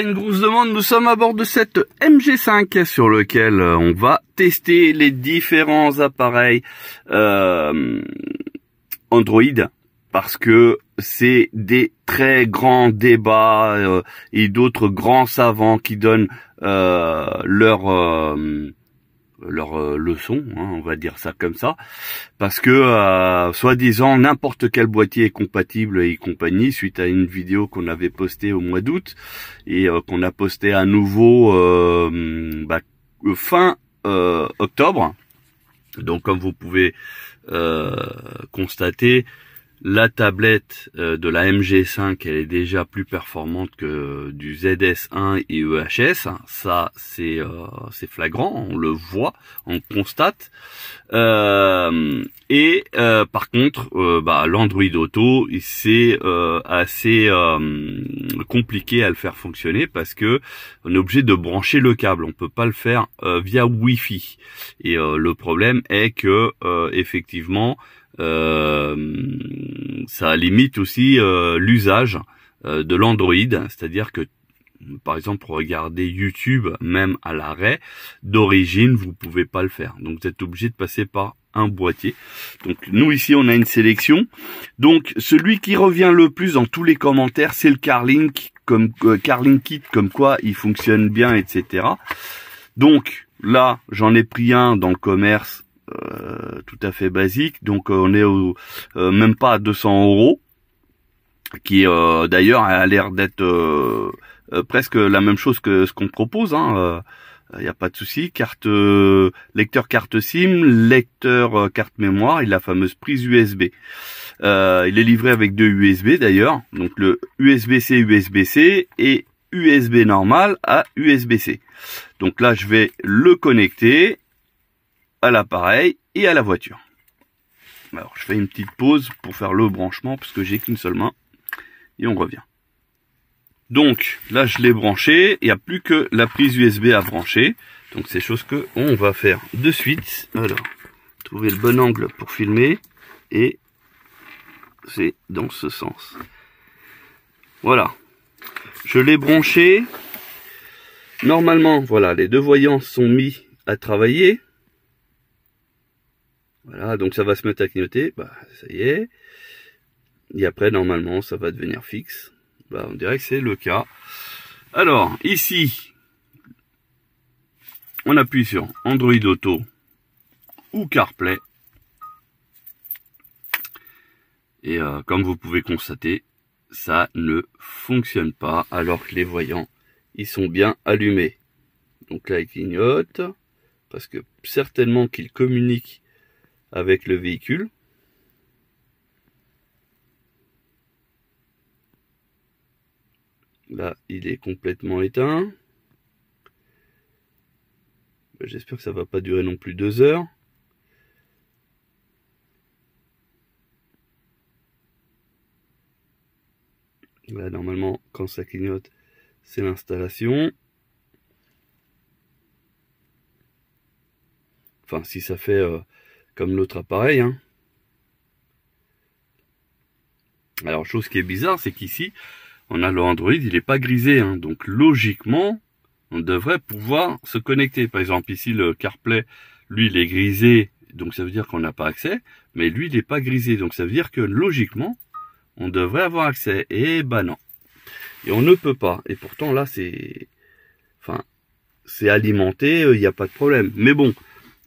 une grosse demande, nous sommes à bord de cette MG5 sur lequel euh, on va tester les différents appareils euh, Android parce que c'est des très grands débats euh, et d'autres grands savants qui donnent leur leur euh, leçon, hein, on va dire ça comme ça, parce que euh, soi-disant n'importe quel boîtier est compatible et compagnie, suite à une vidéo qu'on avait postée au mois d'août et euh, qu'on a postée à nouveau bah, fin octobre. Donc comme vous pouvez constater, la tablette euh, de la MG5, elle est déjà plus performante que du ZS1 et EHS. Ça, euh, c'est flagrant, on le voit, on constate. Euh, et par contre, bah, l'Android Auto, c'est assez compliqué à le faire fonctionner parce que on est obligé de brancher le câble. On peut pas le faire via Wi-Fi. Et le problème est que effectivement euh, ça limite aussi euh, l'usage euh, de l'Android, c'est-à-dire que par exemple, pour regarder YouTube, même à l'arrêt, d'origine, vous pouvez pas le faire. Donc, vous êtes obligé de passer par un boîtier. Donc, nous, ici, on a une sélection. Donc, celui qui revient le plus dans tous les commentaires, c'est le Carlink, comme, euh, Kit, comme quoi il fonctionne bien, etc. Donc, là, j'en ai pris un dans le commerce euh, tout à fait basique. Donc euh, on est au, euh, même pas à 200 euros, qui d'ailleurs a l'air d'être presque la même chose que ce qu'on propose. Il hein, n'y a pas de souci. Carte lecteur carte SIM, lecteur carte mémoire et la fameuse prise USB. il est livré avec deux USB d'ailleurs, donc le USB-C, USB-C et USB normal à USB-C. Donc là, je vais le connecter à l'appareil et à la voiture. Alors je fais une petite pause pour faire le branchement puisque j'ai qu'une seule main et on revient. Donc là je l'ai branché, il n'y a plus que la prise USB à brancher. Donc c'est chose que on va faire de suite. Alors, trouver le bon angle pour filmer et c'est dans ce sens. Voilà. Je l'ai branché. Normalement, voilà, les deux voyants sont mis à travailler. Voilà, donc ça va se mettre à clignoter, bah, ça y est. Et après, normalement, ça va devenir fixe. Bah, on dirait que c'est le cas. Alors, ici, on appuie sur Android Auto ou CarPlay. Et euh, comme vous pouvez constater, ça ne fonctionne pas alors que les voyants, ils sont bien allumés. Donc là, il clignote parce que certainement qu'il communique avec le véhicule. Là, il est complètement éteint. Bah, j'espère que ça va pas durer non plus deux heures. Là, normalement, quand ça clignote, c'est l'installation. Enfin, si ça fait euh, comme l'autre appareil. Hein. Alors, chose qui est bizarre, c'est qu'ici, on a le Android, il n'est pas grisé. Hein. Donc, logiquement, on devrait pouvoir se connecter. Par exemple, ici, le CarPlay, lui, il est grisé. Donc, ça veut dire qu'on n'a pas accès. Mais lui, il n'est pas grisé. Donc, ça veut dire que, logiquement, on devrait avoir accès. Et eh ben non. Et on ne peut pas. Et pourtant, là, c'est... Enfin, c'est alimenté, euh, il n'y a pas de problème. Mais bon,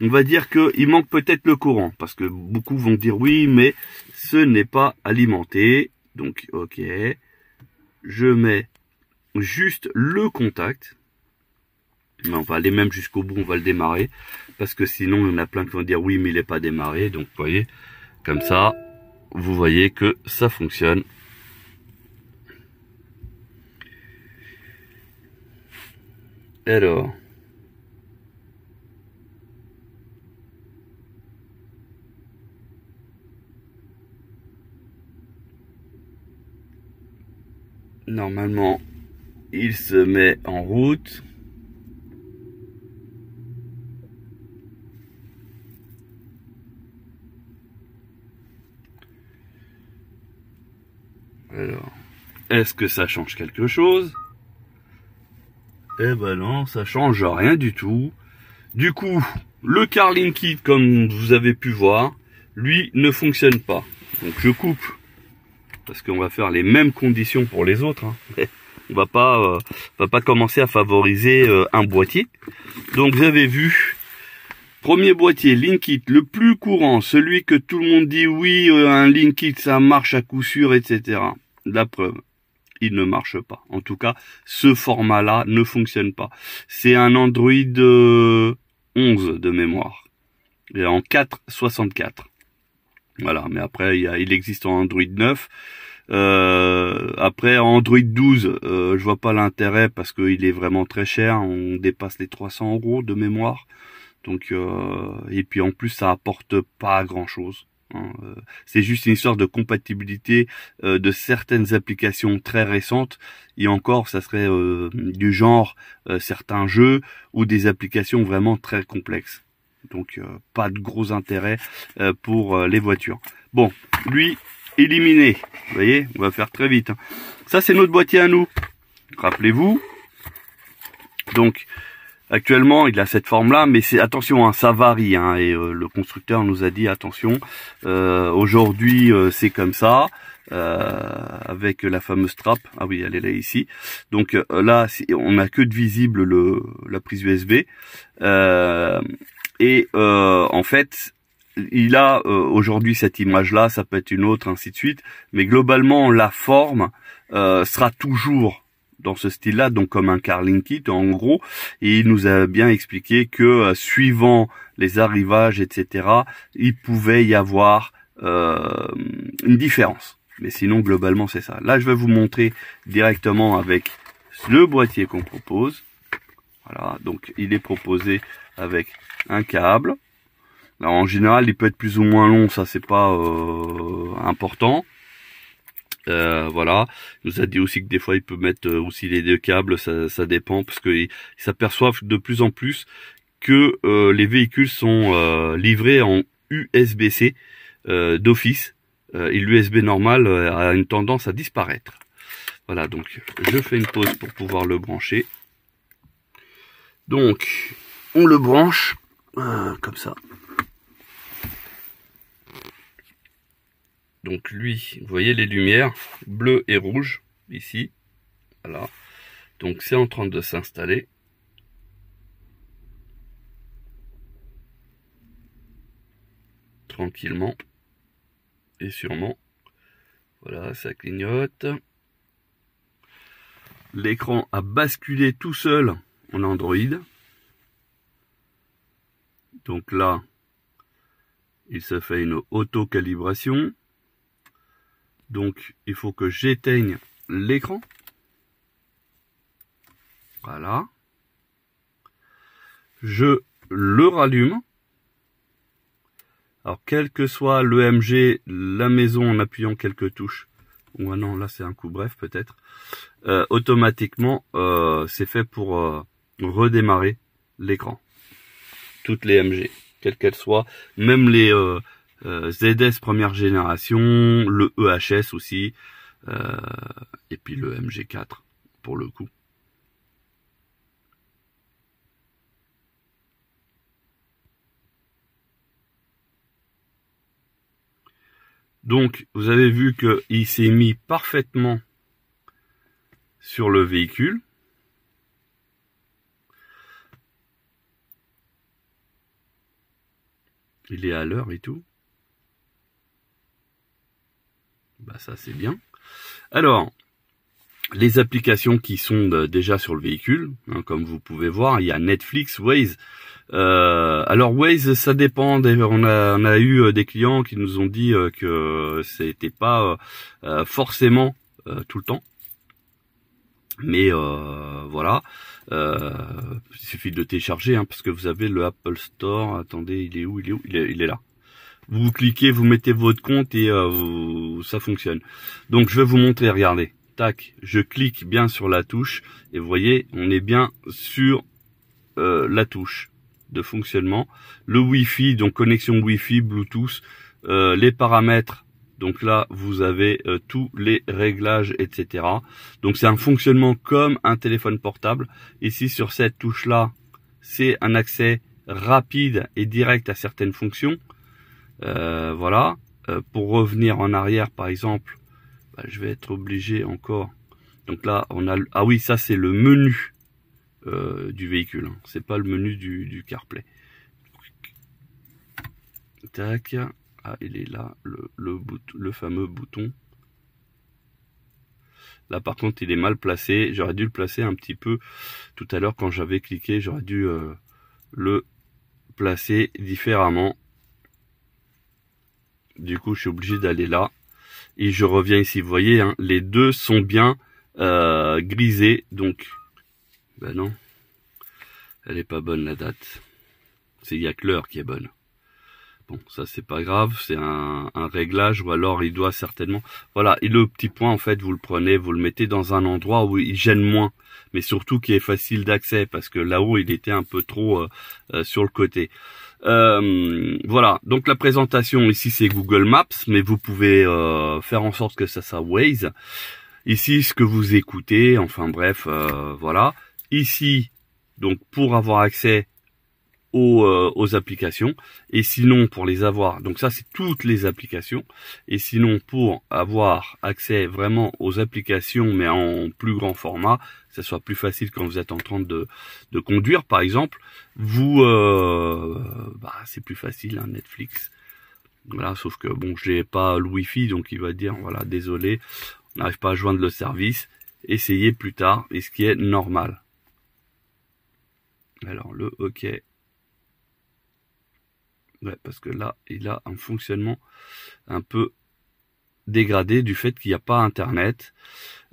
on va dire qu'il manque peut-être le courant, parce que beaucoup vont dire oui, mais ce n'est pas alimenté. Donc, ok, je mets juste le contact. mais On va aller même jusqu'au bout, on va le démarrer, parce que sinon, il y en a plein qui vont dire oui, mais il n'est pas démarré. Donc, vous voyez, comme ça, vous voyez que ça fonctionne. Alors... Normalement, il se met en route. Alors, est-ce que ça change quelque chose Eh ben non, ça change rien du tout. Du coup, le Carling Kit, comme vous avez pu voir, lui ne fonctionne pas. Donc je coupe parce qu'on va faire les mêmes conditions pour les autres. Hein. on va pas, euh, va pas commencer à favoriser euh, un boîtier. Donc vous avez vu premier boîtier Linkit le plus courant, celui que tout le monde dit oui, euh, un Linkit ça marche à coup sûr, etc. La preuve, il ne marche pas. En tout cas, ce format-là ne fonctionne pas. C'est un Android 11 de mémoire et en 4.64. Voilà, mais après, il, existe en Android 9. Euh, après Android 12, euh, je vois pas l'intérêt parce qu'il est vraiment très cher. On dépasse les 300 euros de mémoire. Donc euh, et puis en plus ça apporte pas grand chose. Hein. Euh, c'est juste une histoire de compatibilité euh, de certaines applications très récentes. Et encore, ça serait du genre certains jeux ou des applications vraiment très complexes. Donc euh, pas de gros intérêt euh, pour euh, les voitures. Bon, lui, éliminé. Vous voyez, on va faire très vite. Hein. Ça, c'est notre boîtier à nous. Rappelez-vous. Donc, Actuellement, il a cette forme-là, mais c'est attention, hein, ça varie. Hein, et le constructeur nous a dit attention. Aujourd'hui, c'est comme ça, avec la fameuse trappe. Ah oui, elle est là ici. Donc là, on n'a que de visible le, la prise USB. Et euh, en fait, il a euh, aujourd'hui cette image-là, ça peut être une autre, ainsi de suite. Mais globalement, la forme euh, sera toujours dans ce style-là, donc comme un Carling Kit en gros. Et il nous a bien expliqué que euh, suivant les arrivages, etc., il pouvait y avoir euh, une différence. Mais sinon, globalement, c'est ça. Là, je vais vous montrer directement avec le boîtier qu'on propose. Voilà, donc il est proposé avec un câble. Là, en général, il peut être plus ou moins long, ça c'est pas euh, important. Euh, voilà, il nous a dit aussi que des fois il peut mettre euh, aussi les deux câbles, ça, ça dépend parce qu'ils s'aperçoivent de plus en plus que les véhicules sont livrés en USB-C d'office et l'USB normal a une tendance à disparaître. Voilà, donc je fais une pause pour pouvoir le brancher. Donc, on le branche. Ah, comme ça. Donc lui, vous voyez les lumières bleues et rouges ici. Voilà. Donc c'est en train de s'installer. Tranquillement et sûrement. Voilà, ça clignote. L'écran a basculé tout seul en Android. Donc là, il se fait une auto-calibration. Donc il faut que j'éteigne l'écran. Voilà. Je le rallume. Alors quel que soit l'EMG, la maison en appuyant quelques touches, ou ah non là c'est un coup bref peut-être, euh, automatiquement euh, c'est fait pour euh, redémarrer l'écran toutes les MG, quelles qu'elles soient, même les euh, euh, ZS première génération, le EHS aussi, euh, et puis le MG4 pour le coup. Donc, vous avez vu qu'il s'est mis parfaitement sur le véhicule. Il est à l'heure et tout. Bah ça c'est bien. Alors, les applications qui sont déjà sur le véhicule, hein, comme vous pouvez voir, il y a Netflix, Waze. Euh, alors Waze, ça dépend. On a, on a, eu euh, des clients qui nous ont dit euh, que c'était pas forcément tout le temps. Mais euh, voilà, euh, il suffit de télécharger hein, parce que vous avez le Apple Store. Attendez, il est où Il est où il est, là vous cliquez, vous mettez votre compte et euh, ça fonctionne. Donc je vais vous montrer, regardez. Tac, je clique bien sur la touche et vous voyez, on est bien sur la touche de fonctionnement. Le Wifi, donc connexion Wifi, Bluetooth, les paramètres donc là, vous avez euh, tous les réglages, etc. Donc c'est un fonctionnement comme un téléphone portable. Ici, sur cette touche-là, c'est un accès rapide et direct à certaines fonctions. Euh, voilà. Euh, pour revenir en arrière, par exemple, bah, je vais être obligé encore. Donc là, on a... Ah oui, ça, c'est le menu du véhicule. Hein. C'est pas le menu du, du CarPlay. Tac. Ah, il est là, le, le fameux bouton. Là par contre il est mal placé, j'aurais dû le placer un petit peu tout à l'heure quand j'avais cliqué, j'aurais dû euh, le placer différemment. Du coup je suis obligé d'aller là et je reviens ici, vous voyez hein, les deux sont bien euh, grisés donc ben non, elle n'est pas bonne la date, c'est il n'y a que l'heure qui est bonne. Bon, ça c'est pas grave, c'est un, un, réglage ou alors il doit certainement. Voilà, et le petit point en fait, vous le prenez, vous le mettez dans un endroit où il gêne moins, mais surtout qui est facile d'accès parce que là-haut il était un peu trop euh, euh, sur le côté. Euh, voilà, donc la présentation ici c'est Google Maps, mais vous pouvez faire en sorte que ça ça Waze. Ici ce que vous écoutez, enfin bref, voilà. Ici, donc pour avoir accès euh, aux, applications. Et sinon, pour les avoir, donc ça c'est toutes les applications. Et sinon, pour avoir accès vraiment aux applications, mais en plus grand format, ça soit plus facile quand vous êtes en train de, de conduire, par exemple, vous, euh, bah, c'est plus facile, un hein, Netflix. Voilà, sauf que bon, j'ai pas le wifi, donc il va dire, voilà, désolé, on n'arrive pas à joindre le service, essayez plus tard, et ce qui est normal. Alors, le OK parce que là, il a un fonctionnement un peu dégradé du fait qu'il n'y a pas Internet.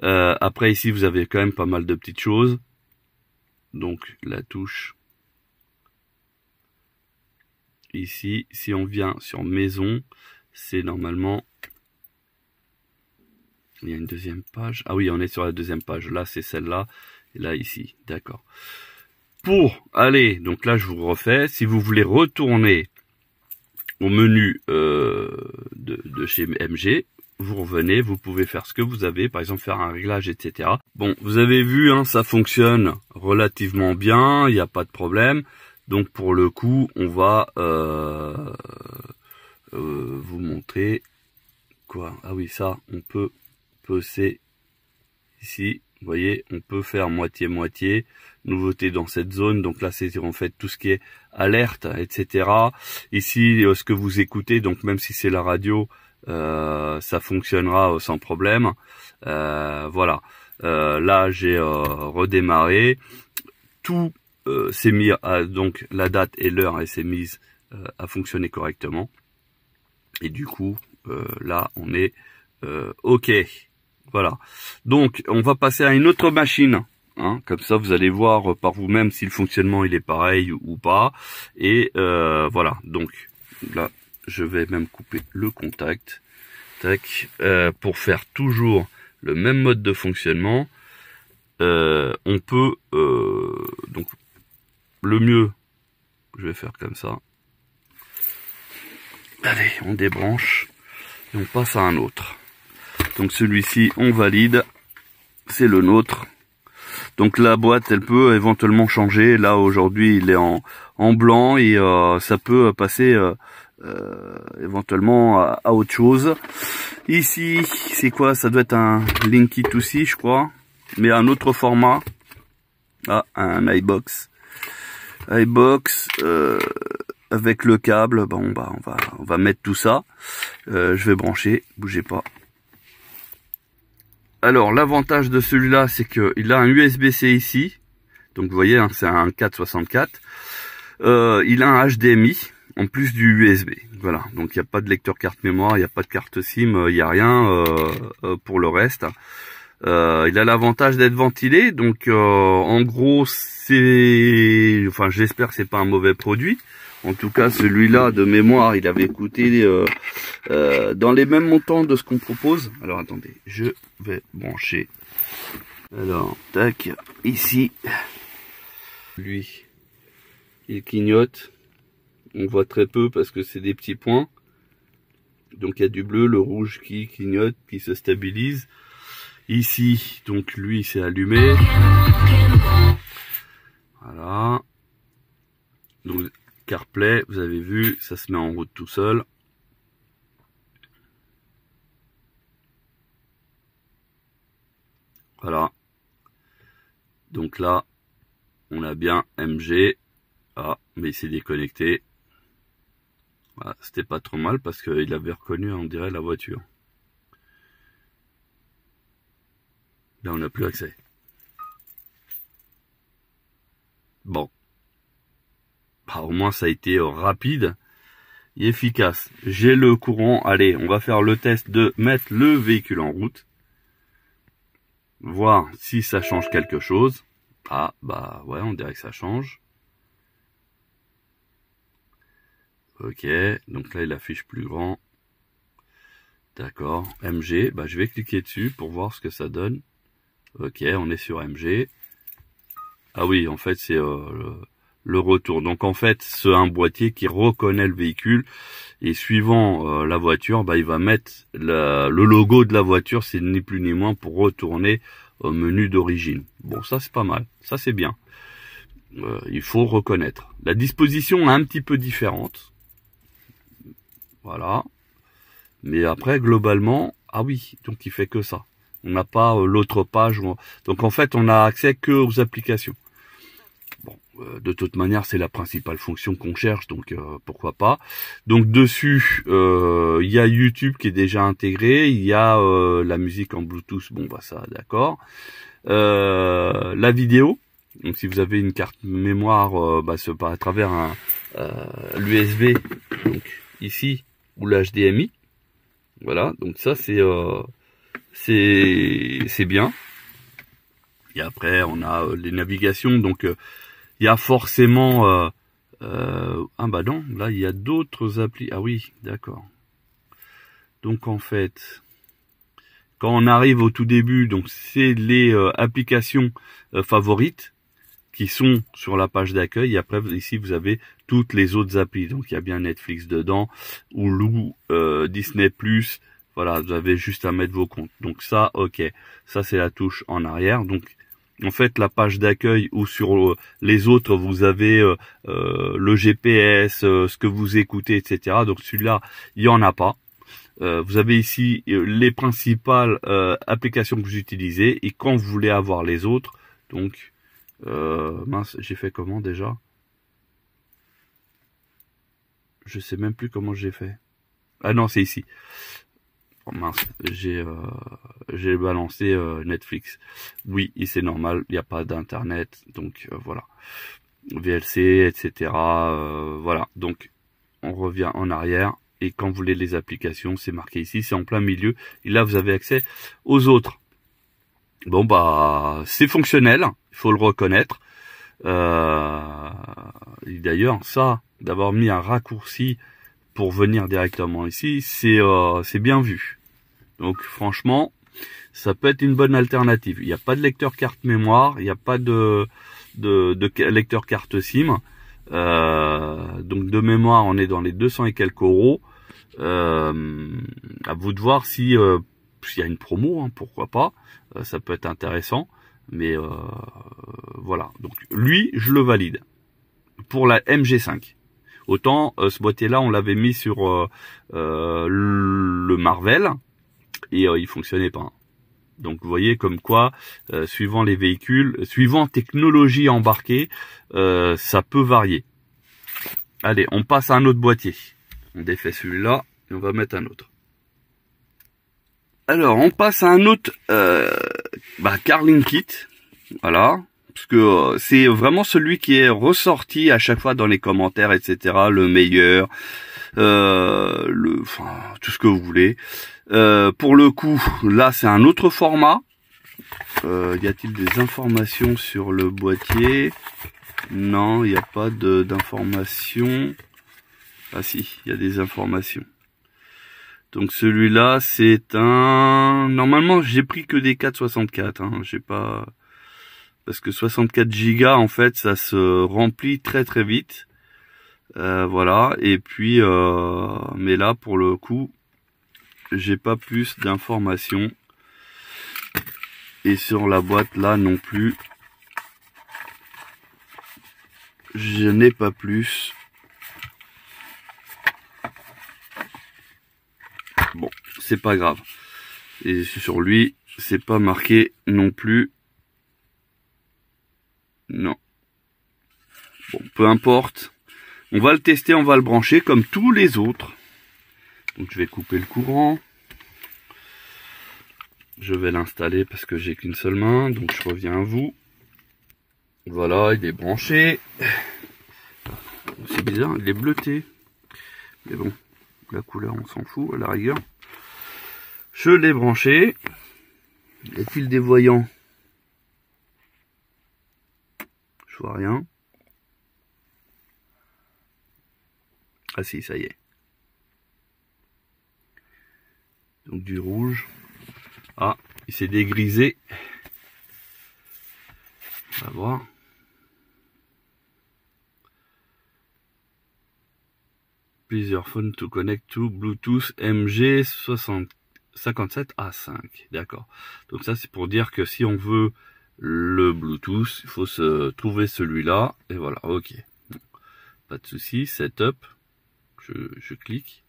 Euh, après, ici, vous avez quand même pas mal de petites choses. Donc, la touche. Ici, si on vient sur maison, c'est normalement... Il y a une deuxième page. Ah oui, on est sur la deuxième page. Là, c'est celle-là. Et là, ici. D'accord. Pour aller, donc là, je vous refais. Si vous voulez retourner menu euh, de, chez MG, vous revenez, vous pouvez faire ce que vous avez, par exemple faire un réglage, etc. Bon, vous avez vu, hein, ça fonctionne relativement bien, il n'y a pas de problème. Donc pour le coup, on va euh, euh, vous montrer quoi. Ah oui, ça, on peut poser ici. Vous voyez, on peut faire moitié-moitié. Nouveauté dans cette zone. Donc là, c'est en fait tout ce qui est alerte, etc. Ici, euh, ce que vous écoutez, donc même si c'est la radio, euh, ça fonctionnera euh, sans problème. voilà. là, j'ai redémarré. Tout s'est mis à, donc la date et l'heure et s'est mise à fonctionner correctement. Et du coup, là, on est OK. Voilà. Donc, on va passer à une autre machine Hein. comme ça, vous allez voir par vous-même si le fonctionnement il est pareil ou pas. Et euh, voilà. Donc là, je vais même couper le contact. Tac. Euh, pour faire toujours le même mode de fonctionnement, euh, on peut donc le mieux. Je vais faire comme ça. Allez, on débranche et on passe à un autre. Donc celui-ci, on valide. C'est le nôtre. Donc la boîte, elle peut éventuellement changer. Là aujourd'hui, il est en, en blanc et euh, ça peut passer euh, euh, éventuellement à, autre chose. Ici, c'est quoi Ça doit être un Linky aussi, je crois, mais un autre format. Ah, un iBox. iBox avec le câble. Bon, bah, on va on va mettre tout ça. je vais brancher. Bougez pas. Alors l'avantage de celui-là, c'est qu'il a un USB-C ici. Donc vous voyez, hein, c'est un 464. Euh, il a un HDMI en plus du USB. Voilà, donc il n'y a pas de lecteur carte mémoire, il n'y a pas de carte SIM, euh, il n'y a rien euh, euh, pour le reste. il a l'avantage d'être ventilé, donc en gros, c'est, enfin j'espère que c'est pas un mauvais produit. En tout cas, celui-là, de mémoire, il avait coûté euh, euh, dans les mêmes montants de ce qu'on propose. Alors, attendez, je vais brancher. Alors, tac, ici. Lui, il clignote. On voit très peu parce que c'est des petits points. Donc, il y a du bleu, le rouge qui clignote, qui se stabilise. Ici, donc lui, c'est allumé. Voilà play vous avez vu, ça se met en route tout seul. Voilà. Donc là, on a bien MG. Ah, mais il s'est déconnecté. Ah, c'était pas trop mal parce qu'il avait reconnu, on dirait, la voiture. Là, on n'a plus accès. Bon, bah, au moins ça a été euh, rapide et efficace. J'ai le courant, allez, on va faire le test de mettre le véhicule en route. Voir si ça change quelque chose. Ah, bah ouais, on dirait que ça change. Ok, donc là il affiche plus grand. D'accord, MG, bah, je vais cliquer dessus pour voir ce que ça donne. Ok, on est sur MG. Ah oui, en fait c'est euh, le retour. Donc en fait, c'est un boîtier qui reconnaît le véhicule et suivant euh, la voiture, bah, il va mettre le logo de la voiture, c'est ni plus ni moins pour retourner au menu d'origine. Bon, ça c'est pas mal, ça c'est bien. Euh, il faut reconnaître. La disposition est un petit peu différente. Voilà. Mais après, globalement, ah oui, donc il fait que ça. On n'a pas euh, l'autre page. Donc en fait, on a accès que aux applications. Euh, de toute manière, c'est la principale fonction qu'on cherche, donc euh, pourquoi pas. Donc dessus, euh, il y a YouTube qui est déjà intégré, il y a la musique en Bluetooth, bon bah ça, d'accord. la vidéo, donc si vous avez une carte mémoire, bah, pas à travers un l'USB, donc ici ou l'HDMI, voilà. Donc ça c'est c'est c'est bien. Et après, on a les navigations, donc il y a forcément... Euh, euh, un euh, non, là il y a d'autres applis. Ah oui, d'accord. Donc en fait, quand on arrive au tout début, donc c'est les euh, applications favorites qui sont sur la page d'accueil. Et après, ici, vous avez toutes les autres applis. Donc il y a bien Netflix dedans, Hulu, Disney+, plus voilà, vous avez juste à mettre vos comptes. Donc ça, ok, ça c'est la touche en arrière. Donc en fait la page d'accueil où sur euh, les autres vous avez euh, euh, le GPS, ce que vous écoutez, etc. Donc celui-là, il n'y en a pas. vous avez ici les principales applications que vous utilisez et quand vous voulez avoir les autres, donc mince, j'ai fait comment déjà Je sais même plus comment j'ai fait. Ah non, c'est ici mince, j'ai euh, j'ai balancé euh, Netflix. Oui, c'est normal, il n'y a pas d'internet, donc euh, voilà. VLC, etc. voilà, donc on revient en arrière. Et quand vous voulez les applications, c'est marqué ici, c'est en plein milieu. Et là, vous avez accès aux autres. Bon, bah, c'est fonctionnel, il faut le reconnaître. d'ailleurs, ça, d'avoir mis un raccourci pour venir directement ici, c'est bien vu. Donc franchement, ça peut être une bonne alternative. Il n'y a pas de lecteur carte mémoire, il n'y a pas de, lecteur carte SIM. Euh, donc de mémoire, on est dans les 200 et quelques euros. Euh, à vous de voir si il euh, s'il y a une promo, hein, pourquoi pas. Euh, ça peut être intéressant. Mais voilà. Donc lui, je le valide pour la MG5. Autant ce boîtier-là, on l'avait mis sur le Marvel, et euh, il fonctionnait pas. Donc vous voyez comme quoi, euh, suivant les véhicules, euh, suivant technologie embarquée, ça peut varier. Allez, on passe à un autre boîtier. On défait celui-là et on va mettre un autre. Alors, on passe à un autre bah, Carling Kit. Voilà, parce que c'est vraiment celui qui est ressorti à chaque fois dans les commentaires, etc. Le meilleur, le, enfin, tout ce que vous voulez. Euh, pour le coup, là, c'est un autre format. Euh, y a-t-il des informations sur le boîtier Non, il n'y a pas d'informations. Ah si, il y a des informations. Donc celui-là, c'est un... Normalement, j'ai pris que des 4,64. Hein. J'ai pas... Parce que 64 gigas, en fait, ça se remplit très très vite. Euh, voilà. Et puis, euh, mais là, pour le coup, j'ai pas plus d'informations. Et sur la boîte là non plus, je n'ai pas plus. Bon, c'est pas grave. Et sur lui, c'est pas marqué non plus. Non. Bon, peu importe. On va le tester, on va le brancher comme tous les autres. Donc je vais couper le courant. Je vais l'installer parce que j'ai qu'une seule main. Donc je reviens à vous. Voilà, il est branché. C'est bizarre, il est bleuté. Mais bon, la couleur, on s'en fout à la rigueur. Je l'ai branché. Est-il des voyants Je vois rien. Ah si, ça y est. donc du rouge. Ah, il s'est dégrisé. On va voir. Plusieurs phones to connect to Bluetooth MG57A5. D'accord. Donc ça, c'est pour dire que si on veut le Bluetooth, il faut se trouver celui-là. Et voilà, ok. Pas de souci, setup. je clique.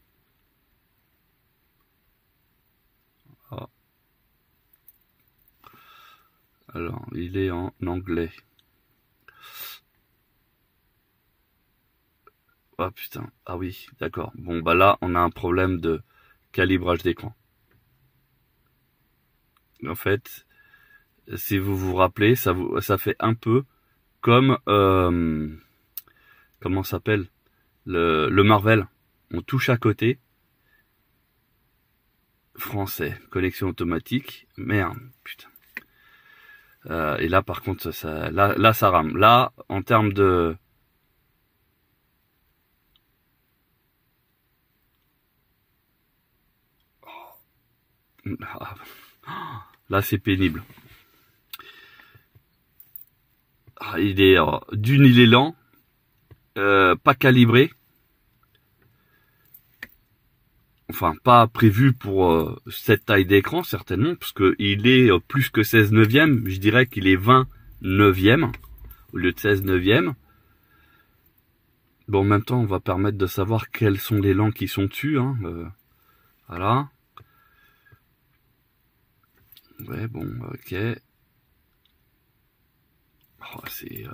Alors, il est en anglais. Ah putain, ah oui, d'accord. Bon, bah là, on a un problème de calibrage d'écran. En fait, si vous vous rappelez, ça, ça fait un peu comme... Euh, comment s'appelle le, le Marvel. On touche à côté. Français, connexion automatique. Merde, putain. Euh, et là, par contre, ça, là, là, ça rame. Là, en termes de... Oh. Ah. Là, c'est pénible. Ah, il est oh, d'une, île est lent, euh, pas calibré. enfin pas prévu pour euh, cette taille d'écran certainement, parce il est euh, plus que 16 neuvième, je dirais qu'il est 20 neuvième au lieu de 16 neuvième. Bon, en même temps, on va permettre de savoir quels sont les langues qui sont dessus. Hein, euh, voilà. Ouais, bon, ok. Oh, c'est...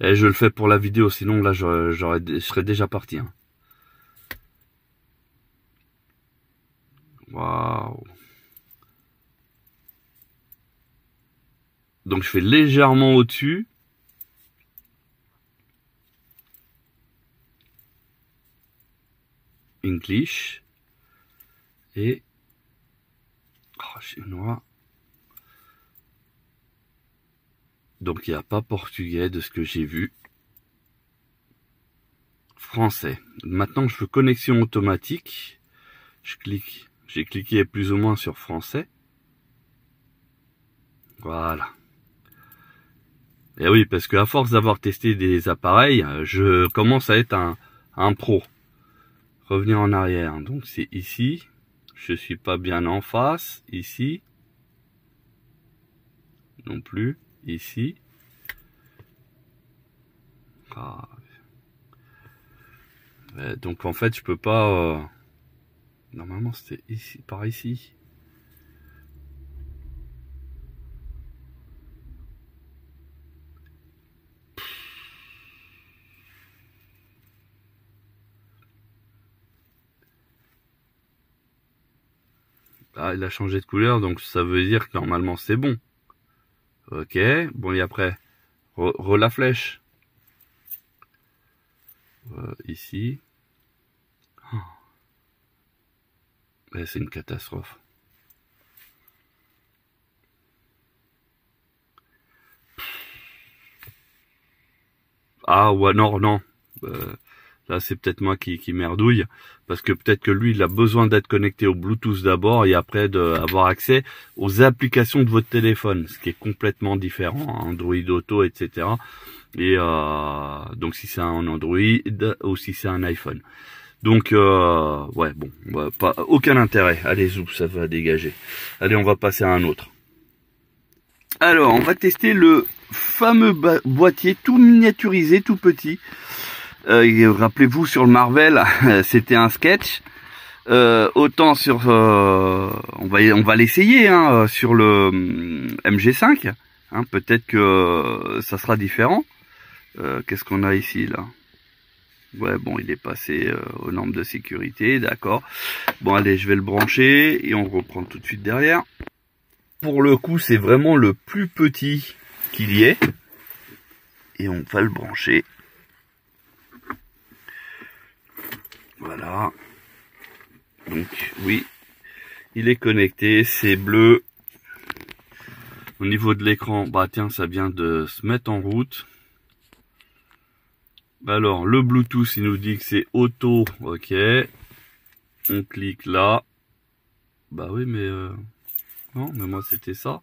Et eh, je le fais pour la vidéo, sinon là, je, serais déjà parti. Hein. Donc je fais légèrement au-dessus. une cliché Et... Oh, chinois. Donc il n'y a pas portugais de ce que j'ai vu. Français. Maintenant je fais connexion automatique. Je clique j'ai cliqué plus ou moins sur français. Voilà. Et eh oui, parce qu'à force d'avoir testé des appareils, euh, je commence à être un, pro. Revenir en arrière. Donc c'est ici. Je suis pas bien en face. Ici. Non plus. Ici. Euh, donc en fait, je peux pas. Euh, Normalement, c'était ici, par ici. Ah, il a changé de couleur, donc ça veut dire que normalement c'est bon. Ok, bon et après, re, la flèche. Euh, ici. c'est une catastrophe. Ah ouais, non, non. Euh, là, c'est peut-être moi qui, qui merdouille. Parce que peut-être que lui, il a besoin d'être connecté au Bluetooth d'abord et après d'avoir accès aux applications de votre téléphone. Ce qui est complètement différent. Hein, Android Auto, etc. Et euh, donc si c'est un Android ou si c'est un iPhone. Donc, euh, ouais, bon, pas, aucun intérêt. Allez, zou, ça va dégager. Allez, on va passer à un autre. Alors, on va tester le fameux boîtier tout miniaturisé, tout petit. Euh, Rappelez-vous, sur le Marvel, c'était un sketch. Euh, autant sur, euh, on va, on va l'essayer hein, sur le MG5. Hein, peut-être que ça sera différent. Qu'est-ce qu'on a ici là Ouais, bon, il est passé euh, aux normes de sécurité, d'accord. Bon, allez, je vais le brancher et on reprend tout de suite derrière. Pour le coup, c'est vraiment le plus petit qu'il y ait. Et on va le brancher. Voilà. Donc, oui, il est connecté, c'est bleu. Au niveau de l'écran, bah tiens, ça vient de se mettre en route. Bah alors, le Bluetooth, il nous dit que c'est auto. Ok. On clique là. Bah oui, mais... Euh, non, mais moi, c'était ça.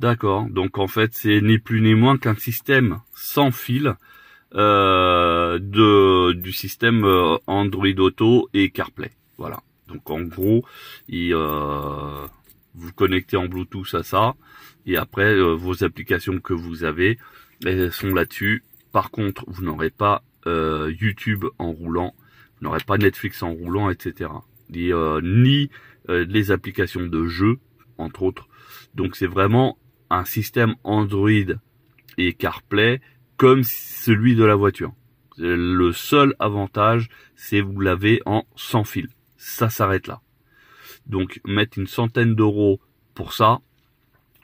D'accord. Donc, en fait, c'est ni plus ni moins qu'un système sans fil euh, de, du système euh, Android Auto et CarPlay. Voilà. Donc, en gros, vous connectez en Bluetooth à ça, et après vos applications que vous avez, elles sont là-dessus, par contre, vous n'aurez pas euh, YouTube en roulant, vous n'aurez pas Netflix en roulant, etc. ni euh, euh, les applications de jeux, entre autres. Donc c'est vraiment un système Android et CarPlay comme celui de la voiture. Le seul avantage, c'est vous l'avez en sans fil. Ça s'arrête là. Donc mettre une centaine d'euros pour ça,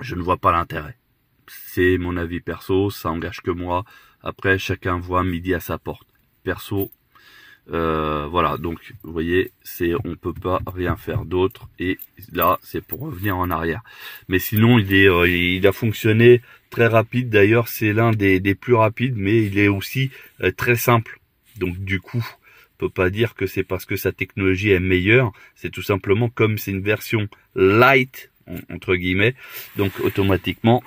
je ne vois pas l'intérêt. C'est mon avis perso, ça engage que moi. Après, chacun voit midi à sa porte. Perso, euh, voilà, donc vous voyez, c'est on peut pas rien faire d'autre. Et là, c'est pour revenir en arrière. Mais sinon, il euh, il a fonctionné très rapide. D'ailleurs, c'est l'un des, plus rapides, mais il est aussi euh, très simple. Donc du coup, on peut pas dire que c'est parce que sa technologie est meilleure. C'est tout simplement comme c'est une version light entre guillemets. Donc automatiquement,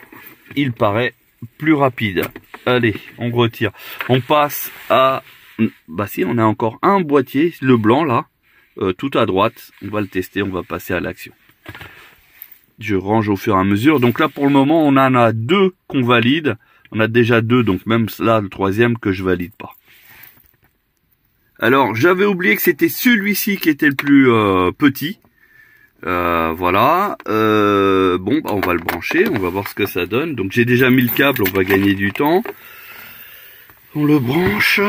il paraît plus rapide. Allez, on retire. On passe à... Bah si, on a encore un boîtier, le blanc là, euh, tout à droite. On va le tester, on va passer à l'action. Je range au fur et à mesure. Donc là, pour le moment, on en a deux qu'on valide. On a déjà deux, donc même là, le troisième que je valide pas. Alors, j'avais oublié que c'était celui-ci qui était le plus euh, petit. Euh, voilà, euh, bon bah, on va le brancher, on va voir ce que ça donne. Donc j'ai déjà mis le câble, on va gagner du temps. On le branche,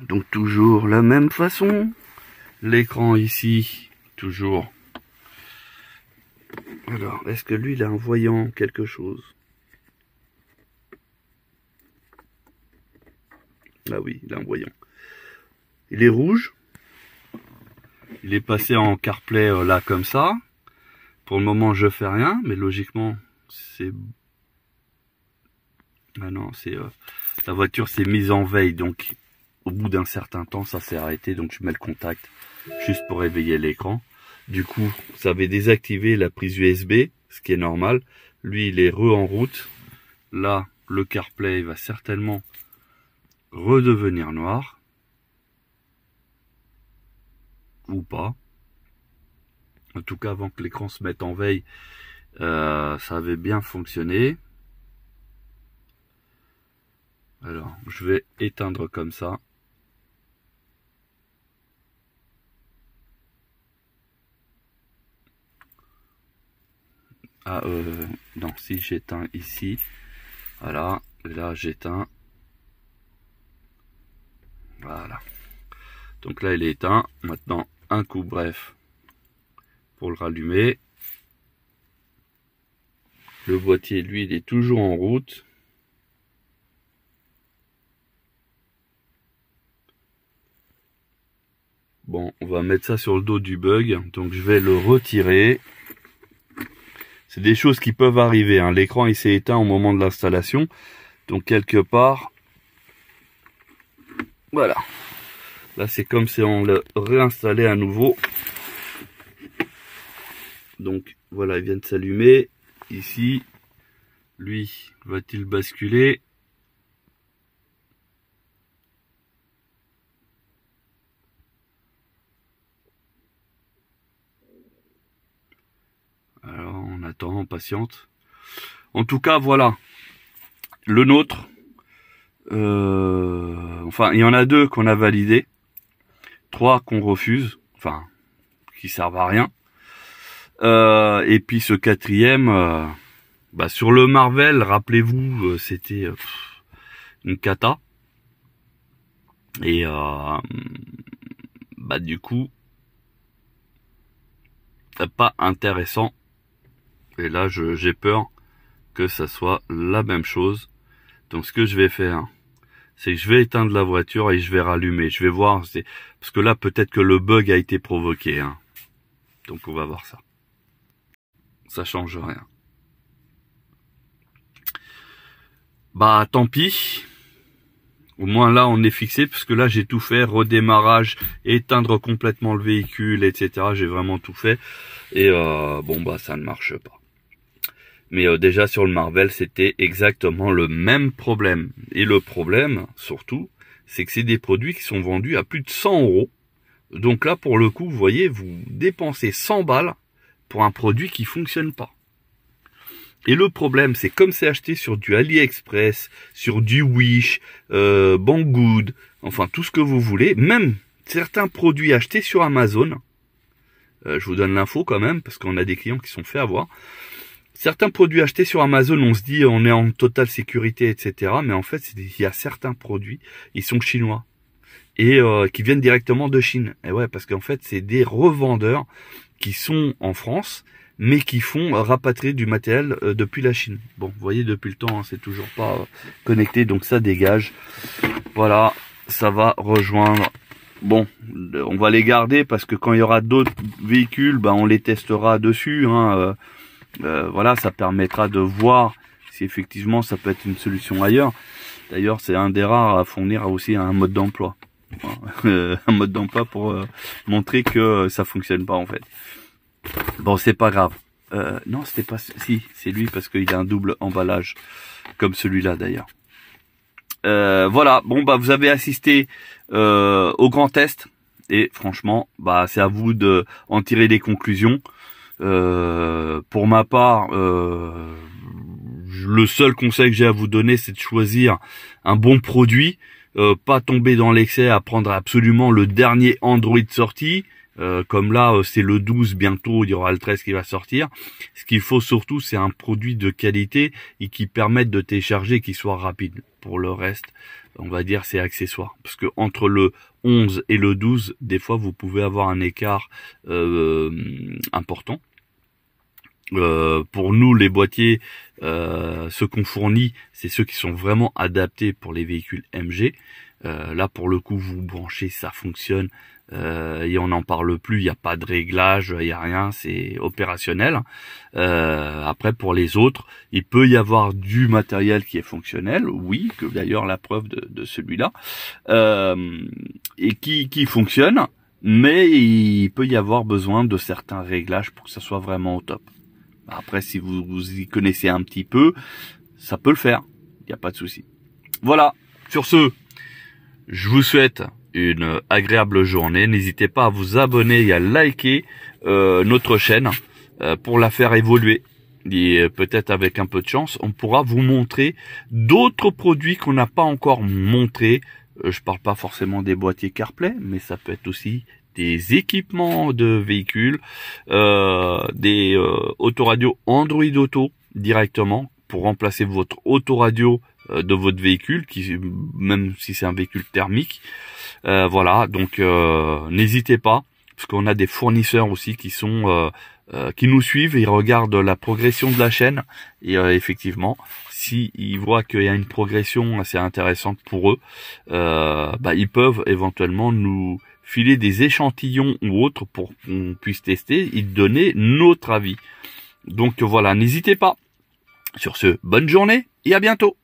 donc toujours la même façon. L'écran ici, toujours. Alors, est-ce que lui il a un voyant, quelque chose Ah oui, il a un voyant. Il est rouge, il est passé en CarPlay euh, là comme ça. Pour le moment, je fais rien, mais logiquement, c'est... Ah non, c'est... Euh, la voiture s'est mise en veille, donc au bout d'un certain temps, ça s'est arrêté, donc je mets le contact juste pour réveiller l'écran. Du coup, ça avait désactivé la prise USB, ce qui est normal. Lui, il est re en route. Là, le CarPlay va certainement redevenir noir. ou pas. En tout cas, avant que l'écran se mette en veille, euh, ça avait bien fonctionné. Alors, je vais éteindre comme ça. Ah, euh, non, si j'éteins ici, voilà, là j'éteins, voilà. Donc là, il est éteint. Maintenant, un coup bref pour le rallumer. Le boîtier, lui, il est toujours en route. Bon, on va mettre ça sur le dos du bug. Donc je vais le retirer. C'est des choses qui peuvent arriver. Hein. L'écran il s'est éteint au moment de l'installation. Donc quelque part. Voilà. Là, c'est comme si on le réinstallait à nouveau. Donc, voilà, il vient de s'allumer. Ici, lui, va-t-il basculer Alors, on attend, on patiente. En tout cas, voilà. Le nôtre. Euh, enfin, il y en a deux qu'on a validés trois qu'on refuse, enfin, qui servent à rien. Euh, et puis ce quatrième, euh, bah, sur le Marvel, rappelez-vous, euh, c'était une cata. Et bah du coup, pas intéressant. Et là, j'ai peur que ça soit la même chose. Donc ce que je vais faire, c'est que je vais éteindre la voiture et je vais rallumer. Je vais voir. Parce que là, peut-être que le bug a été provoqué. Hein. Donc on va voir ça. Ça change rien. Bah tant pis. Au moins là, on est fixé, parce que là, j'ai tout fait, redémarrage, éteindre complètement le véhicule, etc. J'ai vraiment tout fait. Et euh, bon, bah ça ne marche pas. Mais euh, déjà sur le Marvel, c'était exactement le même problème. Et le problème, surtout, c'est que c'est des produits qui sont vendus à plus de 100 euros. Donc là, pour le coup, vous voyez, vous dépensez 100 balles pour un produit qui fonctionne pas. Et le problème, c'est comme c'est acheté sur du AliExpress, sur du Wish, euh, Banggood, enfin tout ce que vous voulez, même certains produits achetés sur Amazon, euh, je vous donne l'info quand même, parce qu'on a des clients qui sont fait avoir, Certains produits achetés sur Amazon, on se dit on est en totale sécurité, etc. Mais en fait, il y a certains produits, ils sont chinois et euh, qui viennent directement de Chine. Et ouais, parce qu'en fait, c'est des revendeurs qui sont en France, mais qui font rapatrier du matériel euh, depuis la Chine. Bon, vous voyez, depuis le temps, hein, c'est toujours pas euh, connecté, donc ça dégage. Voilà, ça va rejoindre. Bon, on va les garder parce que quand il y aura d'autres véhicules, bah, on les testera dessus. Hein, euh, voilà, ça permettra de voir si effectivement ça peut être une solution ailleurs. D'ailleurs, c'est un des rares à fournir aussi un mode d'emploi. Euh, un mode d'emploi pour euh, montrer que ça fonctionne pas en fait. Bon, c'est pas grave. Euh, non, c'était pas si, c'est lui parce qu'il a un double emballage comme celui-là d'ailleurs. voilà, bon bah vous avez assisté au grand test et franchement, bah c'est à vous de en tirer des conclusions. Euh, pour ma part, euh, le seul conseil que j'ai à vous donner, c'est de choisir un bon produit, euh, pas tomber dans l'excès à prendre absolument le dernier Android sorti. comme là, c'est le 12 bientôt, il y aura le 13 qui va sortir. Ce qu'il faut surtout, c'est un produit de qualité et qui permette de télécharger, qui soit rapide. Pour le reste, on va dire, c'est accessoire. Parce que entre le 11 et le 12, des fois, vous pouvez avoir un écart important. Euh, pour nous, les boîtiers, euh, ceux qu'on fournit, c'est ceux qui sont vraiment adaptés pour les véhicules MG. Euh, là, pour le coup, vous branchez, ça fonctionne euh, et on n'en parle plus. Il n'y a pas de réglage, il n'y a rien, c'est opérationnel. après, pour les autres, il peut y avoir du matériel qui est fonctionnel, oui, que d'ailleurs la preuve de, celui-là, et qui, qui fonctionne. Mais il peut y avoir besoin de certains réglages pour que ça soit vraiment au top. Après, si vous, vous y connaissez un petit peu, ça peut le faire. Il n'y a pas de souci. Voilà. Sur ce, je vous souhaite une agréable journée. N'hésitez pas à vous abonner et à liker euh, notre chaîne euh, pour la faire évoluer. Et euh, peut-être avec un peu de chance, on pourra vous montrer d'autres produits qu'on n'a pas encore montrés. je parle pas forcément des boîtiers CarPlay, mais ça peut être aussi des équipements de véhicules, euh, des euh, autoradios Android Auto directement pour remplacer votre autoradio euh, de votre véhicule, qui, même si c'est un véhicule thermique. voilà, donc n'hésitez pas, parce qu'on a des fournisseurs aussi qui sont qui nous suivent, ils regardent la progression de la chaîne et effectivement, s'ils ils voient qu'il y a une progression assez intéressante pour eux, bah, ils peuvent éventuellement nous filer des échantillons ou autres pour qu'on puisse tester et donner notre avis. Donc voilà, n'hésitez pas. Sur ce, bonne journée et à bientôt